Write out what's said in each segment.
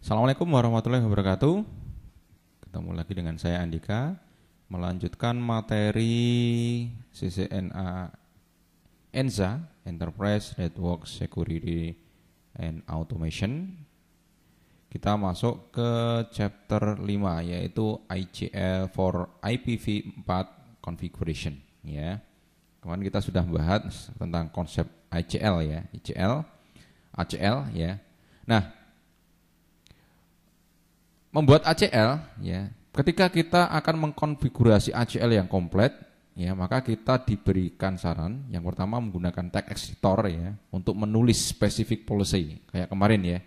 Assalamualaikum warahmatullahi wabarakatuh. Ketemu lagi dengan saya Andika, melanjutkan materi CCNA ENSA Enterprise Network Security and Automation. Kita masuk ke chapter 5 yaitu ICL for IPv4 configuration ya. Kemarin kita sudah membahas tentang konsep ICL ya, ICL, ACL ya. Nah, membuat ACL ya ketika kita akan mengkonfigurasi ACL yang komplit ya maka kita diberikan saran yang pertama menggunakan tag editor ya untuk menulis spesifik policy kayak kemarin ya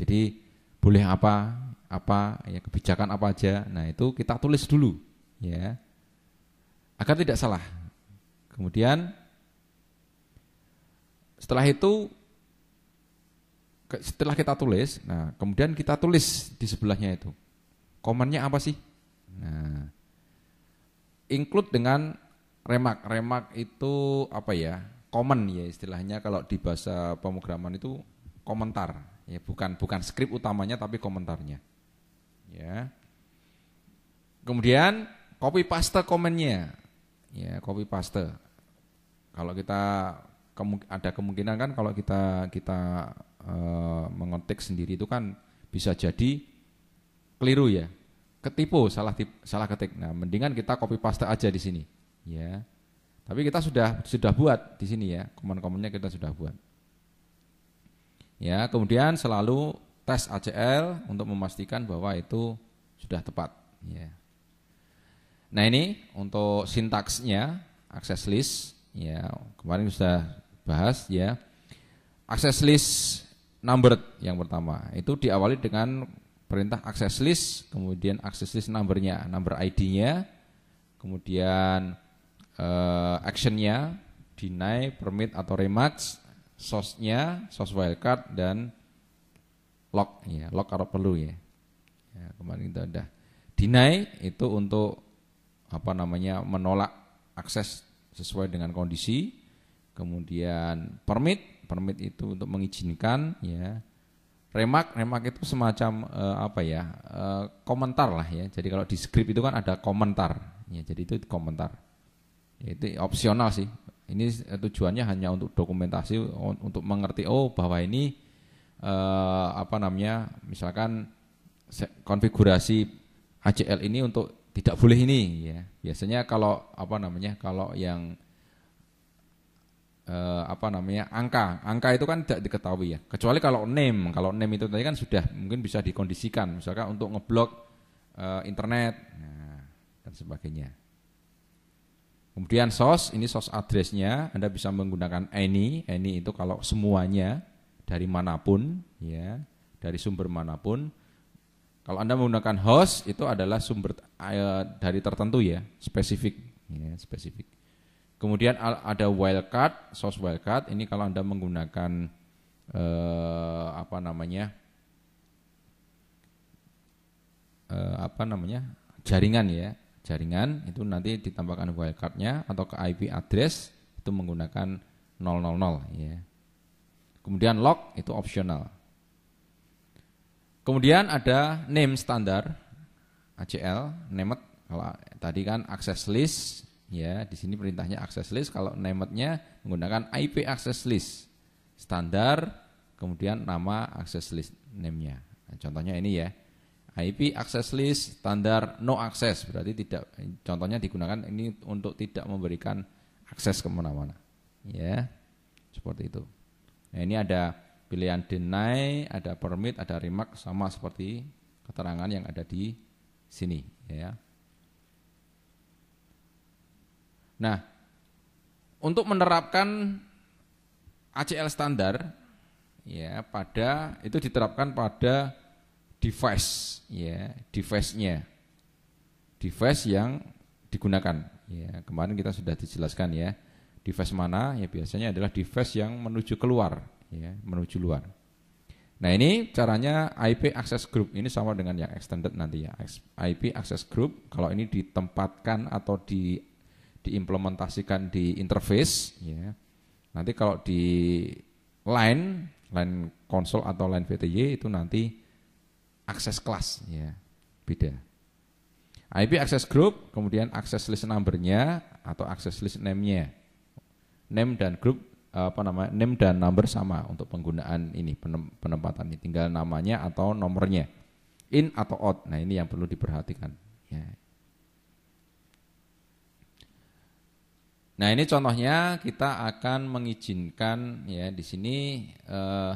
jadi boleh apa apa ya kebijakan apa aja nah itu kita tulis dulu ya agar tidak salah kemudian setelah itu setelah kita tulis, nah kemudian kita tulis di sebelahnya itu. Komennya apa sih? Nah, include dengan remark. Remark itu apa ya? Komen ya istilahnya kalau di bahasa pemrograman itu komentar. Ya bukan bukan skrip utamanya tapi komentarnya. Ya. Kemudian copy paste komennya. Ya, copy paste. Kalau kita ada kemungkinan kan kalau kita kita Eh, mengontek sendiri itu kan bisa jadi keliru ya, ketipu, salah tip, salah ketik. Nah, mendingan kita copy paste aja di sini, ya. Tapi kita sudah sudah buat di sini ya, komen-komennya kita sudah buat. Ya, kemudian selalu tes ACL untuk memastikan bahwa itu sudah tepat, ya. Nah, ini untuk sintaksnya akses list ya, kemarin sudah bahas ya. Akses list numbered yang pertama. Itu diawali dengan perintah access list, kemudian access list numbernya, number ID-nya, kemudian uh, action-nya, deny, permit atau rematch, source-nya, source wildcard dan lock ya, lock kalau perlu ya. ya kemarin itu ada deny itu untuk apa namanya menolak akses sesuai dengan kondisi, kemudian permit permit itu untuk mengizinkan ya remak remak itu semacam uh, apa ya uh, komentar lah ya jadi kalau di script itu kan ada komentar ya jadi itu komentar itu opsional sih ini eh, tujuannya hanya untuk dokumentasi untuk mengerti oh bahwa ini uh, apa namanya misalkan konfigurasi ACL ini untuk tidak boleh ini ya biasanya kalau apa namanya kalau yang eh, apa namanya angka. Angka itu kan tidak diketahui ya. Kecuali kalau name, kalau name itu tadi kan sudah mungkin bisa dikondisikan, misalkan untuk ngeblok eh, internet nah, dan sebagainya. Kemudian source, ini source addressnya, Anda bisa menggunakan any, any itu kalau semuanya dari manapun, ya, dari sumber manapun. Kalau Anda menggunakan host itu adalah sumber eh, dari tertentu ya, spesifik, ya, spesifik. Kemudian ada wildcard, source wildcard. Ini kalau Anda menggunakan eh, apa namanya? Eh, apa namanya? jaringan ya. Jaringan itu nanti ditambahkan wildcardnya atau ke IP address itu menggunakan 000 ya. Kemudian lock itu opsional. Kemudian ada name standar ACL, named kalau tadi kan access list Ya, di sini perintahnya access list. Kalau nametnya menggunakan IP access list standar, kemudian nama access list name Nah, contohnya ini ya. IP access list standar no access berarti tidak contohnya digunakan ini untuk tidak memberikan akses kemana-mana ya seperti itu nah ini ada pilihan deny ada permit ada remark sama seperti keterangan yang ada di sini ya Nah, untuk menerapkan ACL standar ya pada itu diterapkan pada device ya, device-nya. Device yang digunakan. Ya, kemarin kita sudah dijelaskan ya. Device mana? Ya biasanya adalah device yang menuju keluar, ya, menuju luar. Nah ini caranya IP access group ini sama dengan yang extended nanti ya IP access group kalau ini ditempatkan atau di diimplementasikan di interface ya. Nanti kalau di line line konsol atau line VTY itu nanti akses kelas ya. Beda. Nah, IP access group, kemudian akses list numbernya atau akses list name-nya. Name dan group apa namanya name dan number sama untuk penggunaan ini penempatan ini tinggal namanya atau nomornya in atau out nah ini yang perlu diperhatikan ya Nah ini contohnya kita akan mengizinkan ya di sini eh,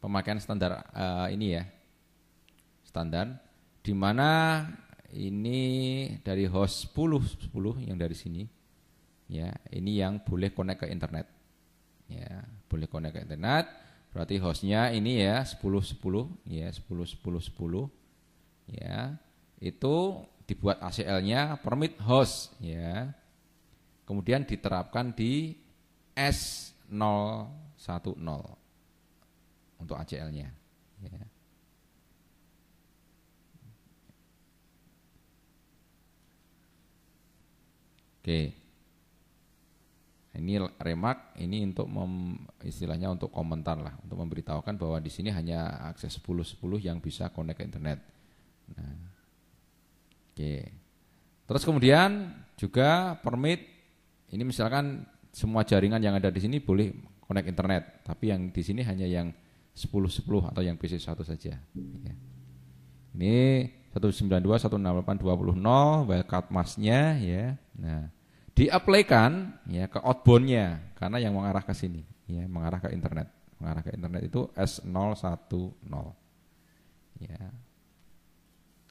pemakaian standar eh, ini ya standar di mana ini dari host 10 10 yang dari sini ya ini yang boleh connect ke internet ya boleh connect ke internet berarti hostnya ini ya 10 10 ya 10 10 10 ya itu dibuat ACL-nya permit host ya kemudian diterapkan di S010 untuk ACL-nya. Ya. Oke. Ini remark, ini untuk mem, istilahnya untuk komentar lah, untuk memberitahukan bahwa di sini hanya akses 10-10 yang bisa connect ke internet. Nah. Oke. Terus kemudian juga permit ini misalkan semua jaringan yang ada di sini boleh connect internet, tapi yang di sini hanya yang 10 -10 atau yang PC1 saja. Ya. Ini 192.168.20.0 wildcard masnya ya. Nah, diaplikan ya ke outboundnya karena yang mengarah ke sini ya, mengarah ke internet. Mengarah ke internet itu S010. Ya.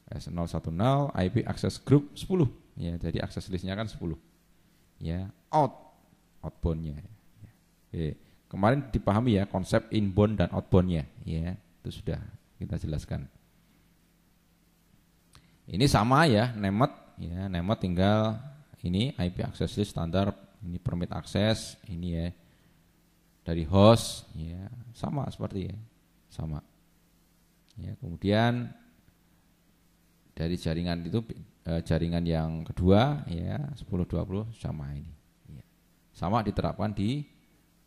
S010 IP access group 10 ya jadi akses listnya kan 10 ya out outboundnya ya. Eh, kemarin dipahami ya konsep inbound dan outboundnya ya itu sudah kita jelaskan ini sama ya nemet ya nemet tinggal ini IP access list standar ini permit akses ini ya dari host ya sama seperti ya sama ya kemudian dari jaringan itu Eh, jaringan yang kedua ya 10-20 sama ini. Ya. Sama diterapkan di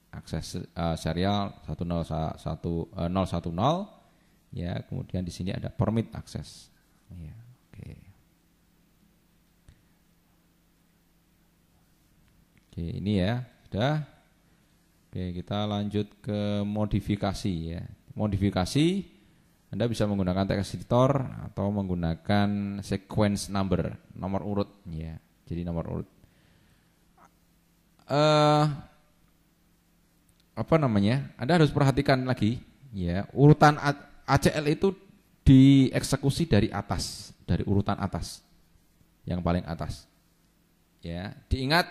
akses uh, serial 101 uh, 010 ya kemudian di sini ada permit akses. Ya, oke. Okay. Oke, okay, ini ya sudah. Oke, okay, kita lanjut ke modifikasi ya. Modifikasi anda bisa menggunakan text editor atau menggunakan sequence number, nomor urut ya. Jadi nomor urut. Uh, apa namanya? Anda harus perhatikan lagi ya, urutan ACL itu dieksekusi dari atas, dari urutan atas. Yang paling atas. Ya, diingat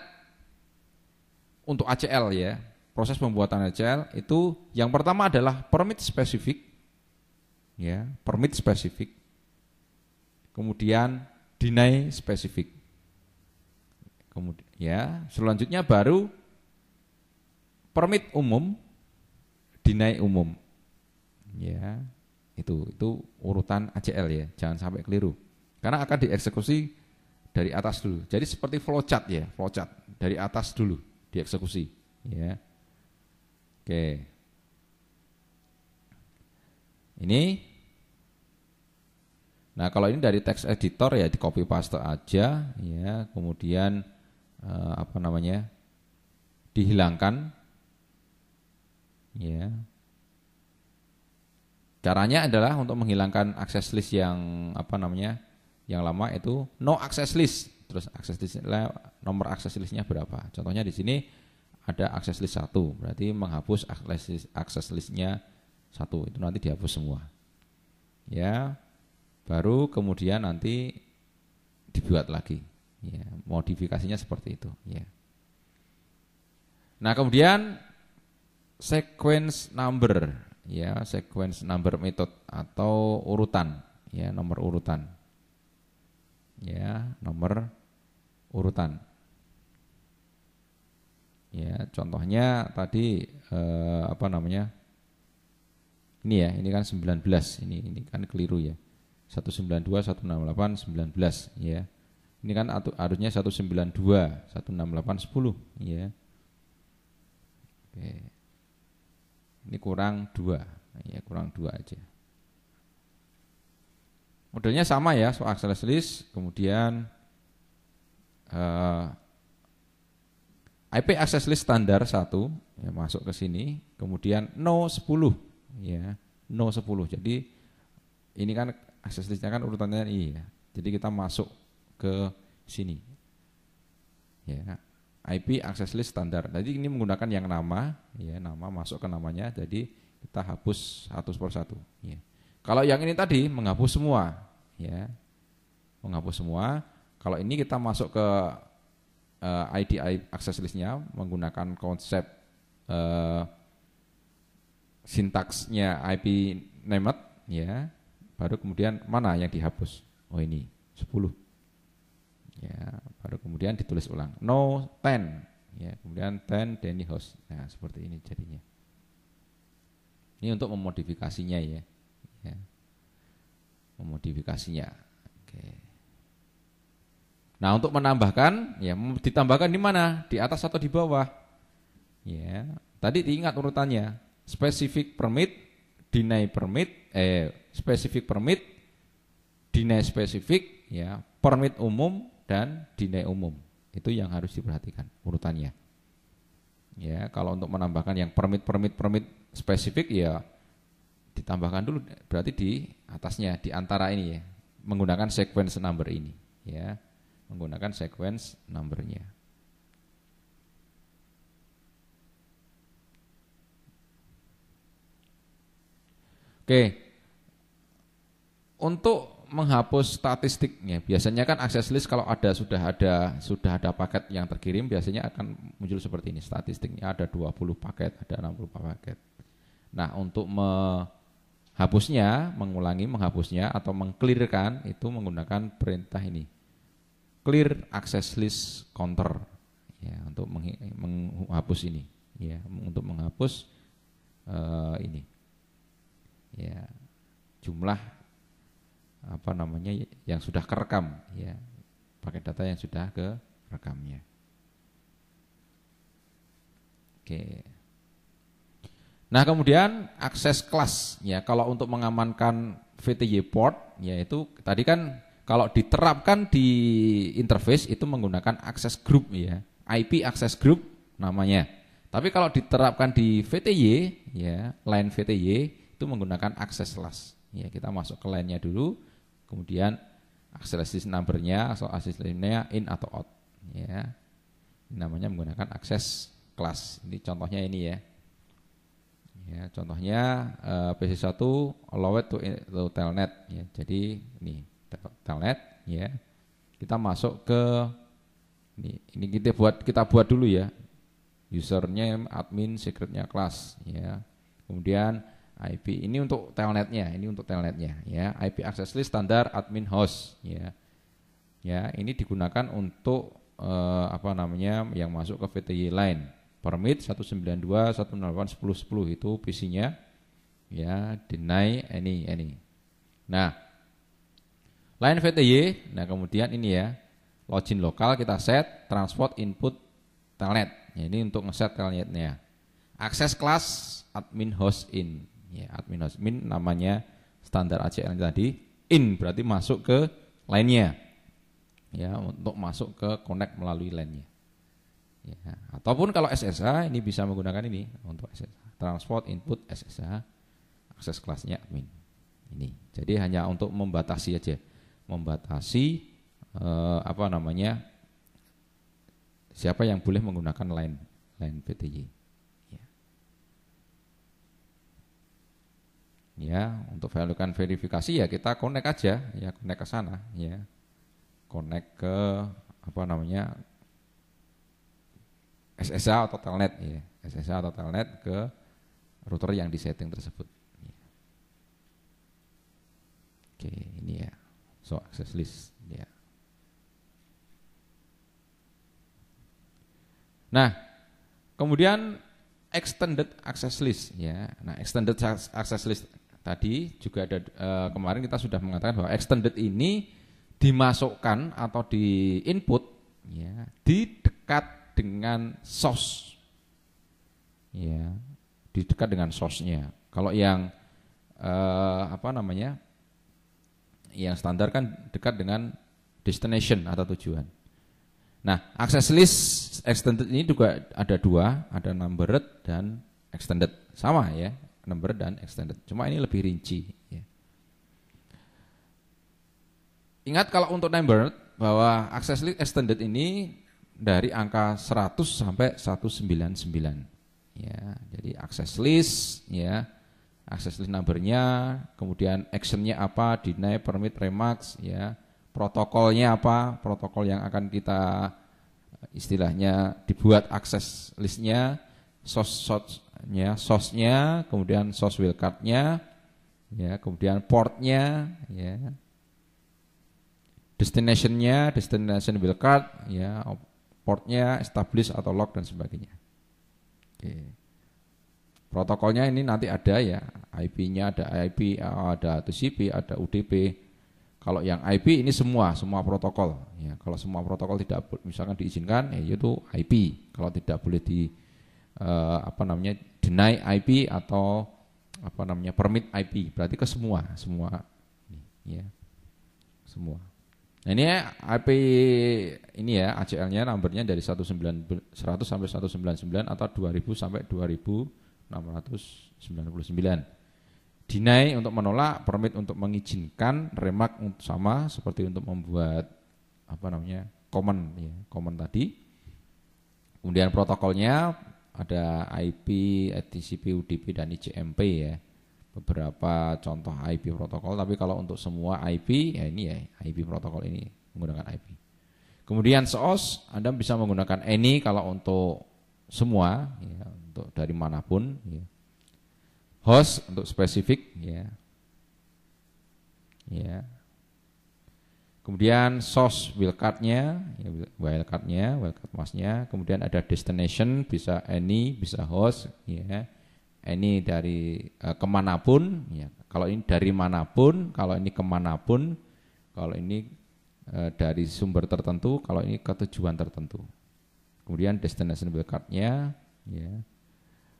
untuk ACL ya, proses pembuatan ACL itu yang pertama adalah permit spesifik ya, permit spesifik, kemudian deny spesifik. Kemudian ya, selanjutnya baru permit umum, deny umum. Ya, itu itu urutan ACL ya, jangan sampai keliru. Karena akan dieksekusi dari atas dulu. Jadi seperti flowchart ya, flowchart dari atas dulu dieksekusi, ya. Oke. Ini. Nah, kalau ini dari teks editor ya di copy paste aja ya, kemudian eh, apa namanya? dihilangkan. Ya. Caranya adalah untuk menghilangkan akses list yang apa namanya? yang lama itu no access list. Terus akses listnya nomor akses listnya berapa? Contohnya di sini ada akses list satu, berarti menghapus akses akses listnya satu itu nanti dihapus semua ya baru kemudian nanti dibuat lagi ya modifikasinya seperti itu ya nah kemudian sequence number ya sequence number method atau urutan ya nomor urutan ya nomor urutan ya contohnya tadi eh, apa namanya ini ya, ini kan 19. Ini ini kan keliru ya. 192, 168, 19 ya. Ini kan harusnya 192, 168, 10 ya. Oke. Ini kurang 2. Ya, kurang 2 aja. Modelnya sama ya, so akseles list, kemudian uh, eh, IP access list standar 1 ya masuk ke sini, kemudian no 10 ya no 10 jadi ini kan akses listnya kan urutannya I ya jadi kita masuk ke sini ya IP akses list standar jadi ini menggunakan yang nama ya nama masuk ke namanya jadi kita hapus satu persatu ya kalau yang ini tadi menghapus semua ya menghapus semua kalau ini kita masuk ke uh, eh, ID akses listnya menggunakan konsep uh, sintaksnya IP nemat ya baru kemudian mana yang dihapus oh ini 10 ya baru kemudian ditulis ulang no 10 ya kemudian 10 Danny host nah seperti ini jadinya ini untuk memodifikasinya ya, ya. memodifikasinya oke nah untuk menambahkan ya ditambahkan di mana di atas atau di bawah ya tadi diingat urutannya Spesifik permit, deny permit, eh specific permit, deny spesifik, ya permit umum dan deny umum itu yang harus diperhatikan urutannya. Ya kalau untuk menambahkan yang permit permit permit spesifik ya ditambahkan dulu berarti di atasnya di antara ini ya menggunakan sequence number ini ya menggunakan sequence numbernya. Oke. Untuk menghapus statistiknya, biasanya kan akses list kalau ada sudah ada sudah ada paket yang terkirim biasanya akan muncul seperti ini. Statistiknya ada 20 paket, ada 60 paket. Nah, untuk menghapusnya, mengulangi menghapusnya atau mengklirkan itu menggunakan perintah ini. Clear access list counter ya untuk menghapus ini ya untuk menghapus uh, ini ya jumlah apa namanya yang sudah kerekam ya pakai data yang sudah ke rekamnya oke nah kemudian akses kelas ya kalau untuk mengamankan VTY port yaitu tadi kan kalau diterapkan di interface itu menggunakan akses grup ya IP akses grup namanya tapi kalau diterapkan di VTY ya line VTY itu menggunakan akses las. Ya, kita masuk ke lainnya dulu, kemudian list numbernya atau lainnya in atau out. Ya, namanya menggunakan akses kelas. Ini contohnya ini ya. Ya, contohnya uh, PC1 it to, in, to telnet. Ya, jadi ini telnet. Ya, kita masuk ke ini, ini kita buat kita buat dulu ya Usernya admin, secretnya kelas ya. Kemudian IP ini untuk telnetnya, ini untuk telnetnya ya. IP access list standar admin host ya. Ya, ini digunakan untuk eh, apa namanya yang masuk ke VTY line. Permit 192.168.10.10 itu PC-nya ya, deny any any. Nah, line VTY, nah kemudian ini ya, login lokal kita set transport input telnet. ini untuk ngeset telnetnya. Akses kelas admin host in ya admin admin namanya standar ACL tadi in berarti masuk ke lainnya ya untuk masuk ke connect melalui lainnya ya ataupun kalau SSH ini bisa menggunakan ini untuk SSH transport input SSH akses kelasnya admin ini jadi hanya untuk membatasi aja membatasi eh, apa namanya siapa yang boleh menggunakan line line PTY ya untuk melakukan verifikasi ya kita connect aja ya connect ke sana ya connect ke apa namanya SSH atau telnet ya SSH atau telnet ke router yang di setting tersebut ya. oke ini ya so access list ya nah kemudian extended access list ya nah extended access list Tadi juga ada e, kemarin kita sudah mengatakan bahwa extended ini dimasukkan atau di input ya di dekat dengan source ya di dekat dengan source-nya. Kalau yang e, apa namanya? yang standar kan dekat dengan destination atau tujuan. Nah, access list extended ini juga ada dua, ada numbered dan extended. Sama ya, number dan extended. Cuma ini lebih rinci. Ya. Ingat kalau untuk number bahwa Access list extended ini dari angka 100 sampai 199. Ya, jadi Access list ya, akses list numbernya, kemudian actionnya apa, deny, permit, remax, ya, protokolnya apa, protokol yang akan kita eh, istilahnya dibuat akses listnya, source, source ya sosnya, kemudian sos wildcardnya, ya kemudian portnya, ya destinationnya, destination wildcard, ya portnya, establish atau lock dan sebagainya. Oke. Protokolnya ini nanti ada ya IP-nya ada IP, ada TCP, ada UDP. Kalau yang IP ini semua, semua protokol. Ya, kalau semua protokol tidak misalkan diizinkan, ya itu IP. Kalau tidak boleh di uh, apa namanya deny IP atau apa namanya permit IP berarti ke semua semua ya semua nah ini IP ini ya ACL nya numbernya dari 19, 100 sampai 199 atau 2000 sampai 2699 deny untuk menolak permit untuk mengizinkan remark sama seperti untuk membuat apa namanya common ya common tadi kemudian protokolnya ada IP, TCP, UDP dan ICMP ya. Beberapa contoh IP protokol, tapi kalau untuk semua IP ya ini ya IP protokol ini menggunakan IP. Kemudian SOS Anda bisa menggunakan any kalau untuk semua ya, untuk dari manapun ya. Host untuk spesifik ya. Ya, Kemudian source wildcardnya, ya, wildcardnya, wildcard masnya. Kemudian ada destination, bisa any, bisa host, ya. Any dari uh, kemanapun, ya. Kalau ini dari manapun, kalau ini kemanapun, kalau ini uh, dari sumber tertentu, kalau ini ke tujuan tertentu. Kemudian destination wildcardnya, ya.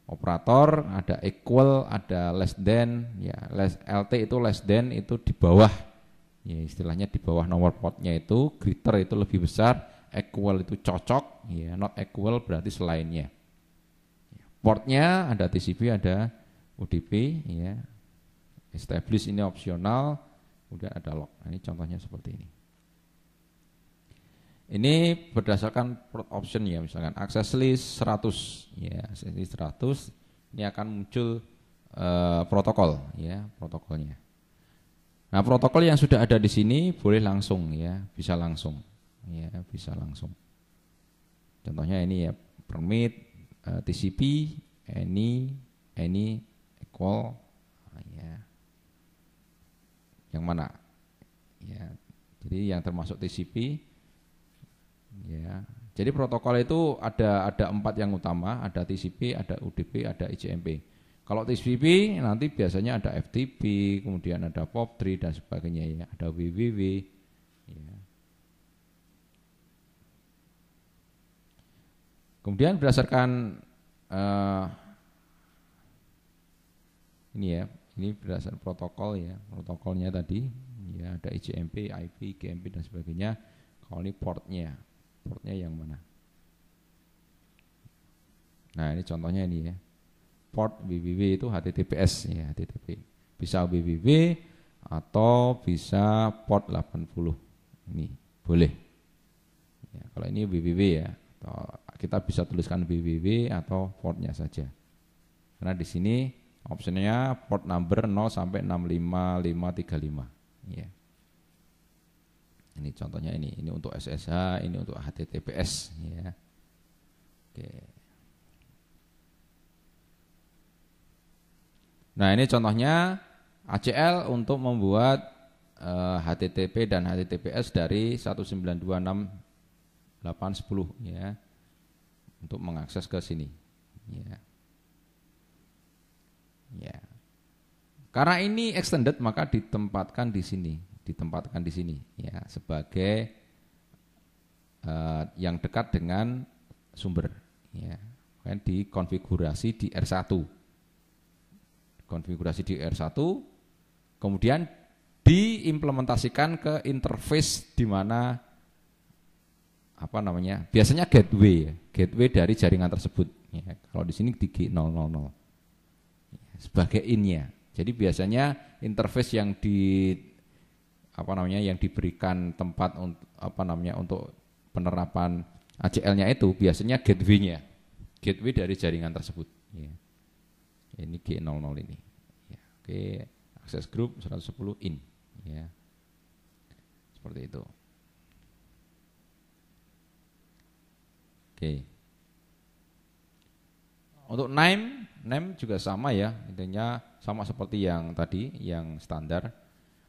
Operator ada equal, ada less than, ya. Less, LT itu less than itu di bawah ya istilahnya di bawah nomor potnya itu greater itu lebih besar equal itu cocok ya not equal berarti selainnya ya, portnya ada TCP ada UDP ya establish ini opsional kemudian ada lock nah, ini contohnya seperti ini ini berdasarkan port option ya misalkan access list 100 ya access list 100 ini akan muncul uh, protokol ya protokolnya Nah, protokol yang sudah ada di sini boleh langsung ya, bisa langsung. Ya, bisa langsung. Contohnya ini ya, permit uh, eh, TCP any any equal ah, ya. Yang mana? Ya. Jadi yang termasuk TCP ya. Jadi protokol itu ada ada empat yang utama, ada TCP, ada UDP, ada ICMP. Kalau TSBB nanti biasanya ada FTP, kemudian ada POP3 dan sebagainya ya, ada WWW. Ya. Kemudian berdasarkan uh, ini ya, ini berdasarkan protokol ya, protokolnya tadi ya ada ICMP, IP, GMP dan sebagainya. Kalau ini portnya, portnya yang mana? Nah ini contohnya ini ya port www itu https ya http bisa www atau bisa port 80 ini boleh ya, kalau ini www ya atau kita bisa tuliskan www atau portnya saja karena di sini optionnya port number 0 sampai 65535 ya ini contohnya ini ini untuk SSH ini untuk HTTPS ya oke Nah ini contohnya ACL untuk membuat uh, eh, HTTP dan HTTPS dari 1926810 ya untuk mengakses ke sini. Ya. Ya. Karena ini extended maka ditempatkan di sini, ditempatkan di sini ya sebagai uh, yang dekat dengan sumber ya. Kemudian dikonfigurasi di R1 konfigurasi di R1 kemudian diimplementasikan ke interface di mana apa namanya biasanya gateway ya, gateway dari jaringan tersebut ya, kalau di sini di G000 sebagai innya jadi biasanya interface yang di apa namanya yang diberikan tempat untuk apa namanya untuk penerapan ACL-nya itu biasanya gateway-nya gateway dari jaringan tersebut ya ini G00 ini ya, oke okay. akses grup 110 in ya seperti itu oke okay. untuk name name juga sama ya intinya sama seperti yang tadi yang standar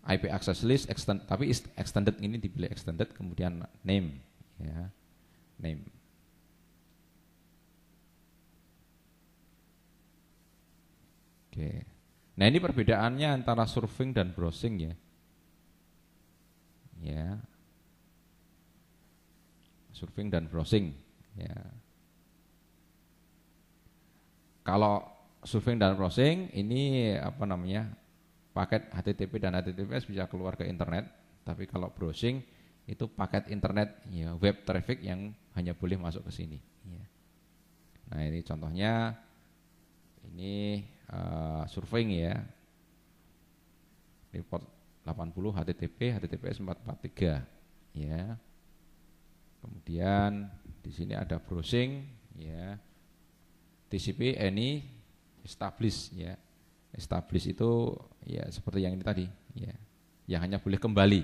IP access list extend, tapi extended ini dipilih extended kemudian name ya name Oke. Nah ini perbedaannya antara surfing dan browsing ya. Ya. Surfing dan browsing. Ya. Kalau surfing dan browsing ini apa namanya paket HTTP dan HTTPS bisa keluar ke internet. Tapi kalau browsing itu paket internet ya web traffic yang hanya boleh masuk ke sini. Ya. Nah ini contohnya ini uh, eh, surveying ya. Report 80 HTTP HTTPS 443 ya. Kemudian di sini ada browsing ya. TCP any establish ya. Establish itu ya seperti yang ini tadi ya. Yang hanya boleh kembali.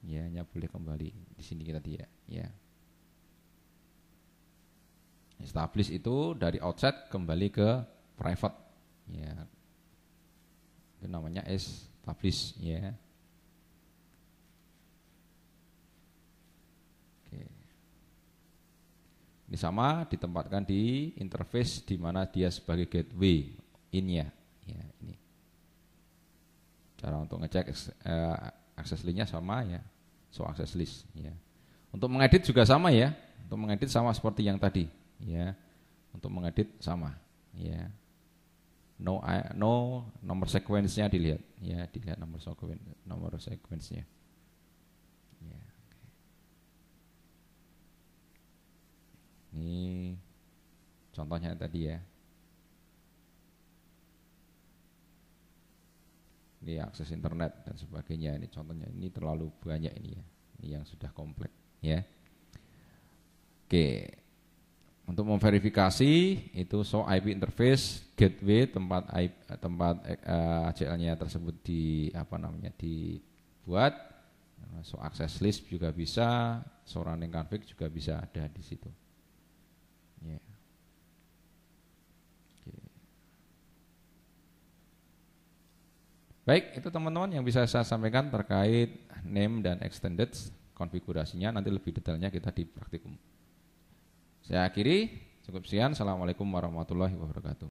Ya, hanya boleh kembali di sini kita dia ya. ya. Establish itu dari outside kembali ke private ya itu namanya S publish ya Oke. ini sama ditempatkan di interface di mana dia sebagai gateway innya ya ini cara untuk ngecek eh, akses listnya sama ya so akses list ya untuk mengedit juga sama ya untuk mengedit sama seperti yang tadi ya untuk mengedit sama ya no no nomor sekuensinya dilihat ya dilihat nomor sekuen nomor sekuensinya ya ini contohnya tadi ya ini akses internet dan sebagainya ini contohnya ini terlalu banyak ini ya ini yang sudah kompleks ya oke untuk memverifikasi itu so IP interface gateway tempat IP, tempat uh, eh, ACL-nya tersebut di apa namanya dibuat so access list juga bisa so running config juga bisa ada di situ. Yeah. Ya. Baik, itu teman-teman yang bisa saya sampaikan terkait name dan extended konfigurasinya nanti lebih detailnya kita di praktikum. Saya akhiri, cukup sekian. Assalamualaikum warahmatullahi wabarakatuh.